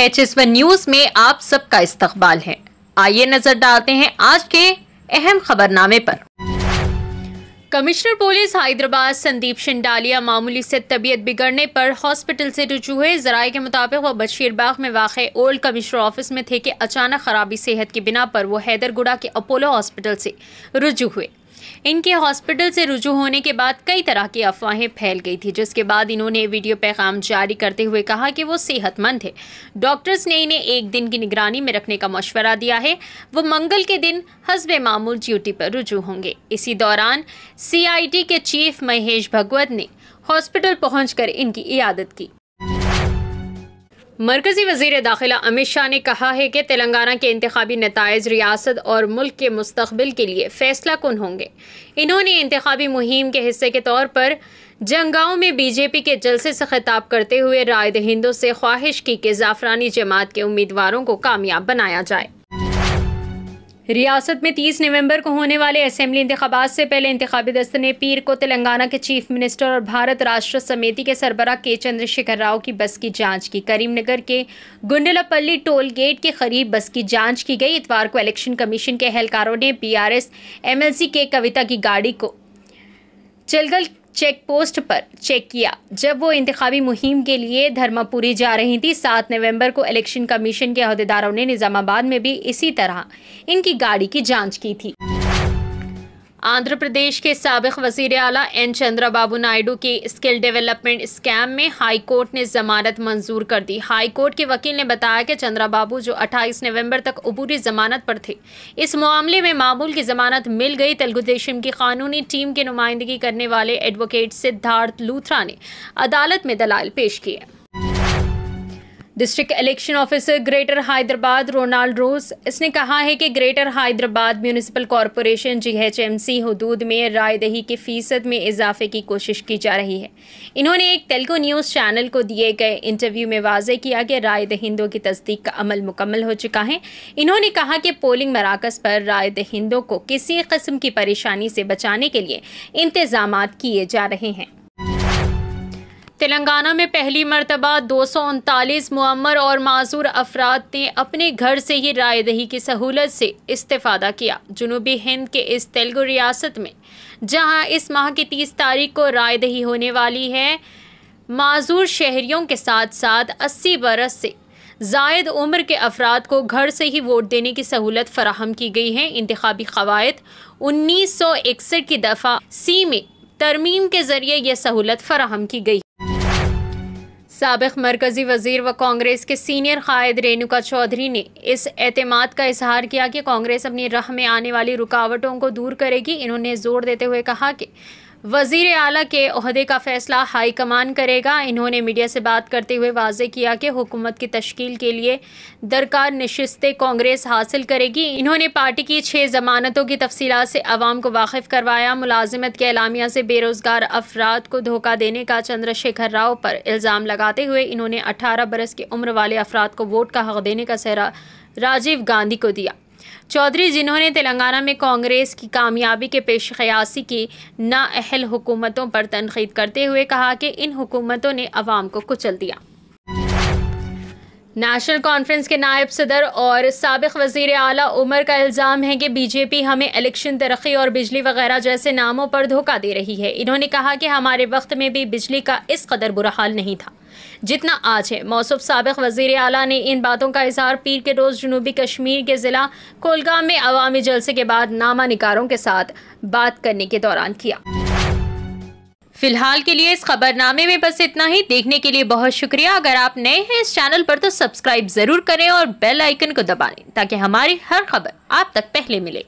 H S one news में आप सबका इस्तकबाल है आइए नजर डालते हैं आज के अहम खबरनामे पर कमिश्नर पुलिस हैदराबाद संदीप शिंडालिया मामूली से तबीयत बिगड़ने पर हॉस्पिटल से रुजू हुए जराये के मुताबिक वह बशीरबाग में वाक़ ओल्ड कमिश्नर ऑफिस में थे कि अचानक खराबी सेहत की बिना पर वो हैदरगुड़ा के अपोलो हॉस्पिटल से रुजू हुए इनके हॉस्पिटल से रुजू होने के बाद कई तरह की अफवाहें फैल गई थी जिसके बाद इन्होंने वीडियो पैगाम जारी करते हुए कहा कि वो सेहतमंद है डॉक्टर्स ने इन्हें एक दिन की निगरानी में रखने का मशवरा दिया है वो मंगल के दिन हसब मामूल ड्यूटी पर रुजू होंगे इसी दौरान सी के चीफ महेश भगवत ने हॉस्पिटल पहुँच इनकी इयादत की मरकजी वजीर दाखिला अमित शाह ने कहा है कि तेलंगाना के इंतबी नतज रियासत और मुल्क के मुस्तबिल के लिए फैसला कन होंगे इन्होंने इंतबी मुहिम के हिस्से के तौर पर जंगाओं में बीजेपी के जलसे से खिताब करते हुए राय दहिंदों से ख्वाहिश की कि जाफरानी जमात के उम्मीदवारों को कामयाब बनाया जाए रियासत में तीस नवंबर को होने वाले असम्बली इंतबात से पहले इंतबी दस्त ने पीर को तेलंगाना के चीफ मिनिस्टर और भारत राष्ट्र समिति के सरबराह के चंद्रशेखर राव की बस की जांच की करीमनगर के गुंडलापल्ली टोल गेट के करीब बस की जांच की गई इतवार को इलेक्शन कमीशन के अहलकारों ने B R S M L C के कविता की गाड़ी को चलगल चेक पोस्ट पर चेक किया जब वो इंतबी मुहिम के लिए धर्मापुरी जा रही थी सात नवंबर को इलेक्शन कमीशन के अहदेदारों ने निज़ामाबाद में भी इसी तरह इनकी गाड़ी की जाँच की थी आंध्र प्रदेश के सबक वजीर अला एन चंद्रा बाबू नायडू के स्किल डेवलपमेंट स्कैम में हाई कोर्ट ने जमानत मंजूर कर दी हाई कोर्ट के वकील ने बताया कि चंद्रा बाबू जो 28 नवंबर तक अबूरी जमानत पर थे इस मामले में मामूल की जमानत मिल गई तेलुगु देशम की कानूनी टीम की नुमाइंदगी करने वाले एडवोकेट सिद्धार्थ लूथरा ने अदालत में दलाल पेश किए district election officer greater Hyderabad Ronald Rose इसने कहा है कि greater Hyderabad municipal corporation G H M C हदूद में रायदही के फीसद में इजाफे की कोशिश की जा रही है इन्होंने एक तेलुगु न्यूज़ चैनल को दिए गए इंटरव्यू में वाजे किया कि राय दहिंदों की तस्दीक का अमल मुकम्मल हो चुका है इन्होंने कहा कि पोलिंग मराकज पर राय दहिंदों को किसी कस्म की परेशानी से बचाने के लिए इंतजाम किए जा रहे हैं तेलंगाना में पहली मरतबा दो सौ उनतालीस मम्मर और मासूर अफराद ने अपने घर से ही रायदही की सहूलत से इस्ता किया जुनूबी हिंद के इस तेलुगु रियासत में जहां इस माह की तीस तारीख को रायदही होने वाली है मज़ूर शहरियों के साथ साथ अस्सी बरस से जायद उम्र के अफराद को घर से ही वोट देने की सहूलत फराहम की गई है इंतबी कवायद उन्नीस सौ इकसठ की दफ़ा सी में तरमीम के ज़रिए यह सहूलत फराहम की गई सबक मरकजी वजीर व कांग्रेस के सीनियर कायद रेणुका चौधरी ने इस एतमाद का इजहार किया कि कांग्रेस अपनी राह में आने वाली रुकावटों को दूर करेगी इन्होंने जोर देते हुए कहा कि वजीर अला के अहदे का फैसला हाईकमान करेगा इन्होंने मीडिया से बात करते हुए वाजे किया कि हुकूमत की तश्कील के लिए दरकार नशस्तें कांग्रेस हासिल करेगी इन्होंने पार्टी की छः जमानतों की तफसी से अवाम को वाकिफ करवाया मुलाजमत के अलामिया से बेरोज़गार अफराद को धोखा देने का चंद्रशेखर राव पर इल्ज़ाम लगाते हुए इन्होंने अठारह बरस की उम्र वाले अफराद को वोट का हक देने का सहरा राजीव गांधी को दिया चौधरी जिन्होंने तेलंगाना में कांग्रेस की कामयाबी के पेश ख्यासी की नाअहल हुकूमतों पर तनकीद करते हुए कहा कि इन हुकूमतों ने अवाम को कुचल दिया नेशनल कॉन्फ्रेंस के नायब सदर और सबक वजीर अली उमर का इल्ज़ाम है कि बीजेपी हमें इलेक्शन तरक्की और बिजली वगैरह जैसे नामों पर धोखा दे रही है इन्होंने कहा कि हमारे वक्त में भी बिजली का इस कदर बुरा हाल नहीं था जितना आज है मौसफ सबक वजीर अला ने इन बातों का इजहार पीर के रोज़ जनूबी कश्मीर के ज़िला कोलगाम में अवामी जलसे के बाद नामा निकारों के साथ बात करने के दौरान किया फिलहाल के लिए इस खबरनामे में बस इतना ही देखने के लिए बहुत शुक्रिया अगर आप नए हैं इस चैनल पर तो सब्सक्राइब जरूर करें और बेल आइकन को दबाएं ताकि हमारी हर खबर आप तक पहले मिले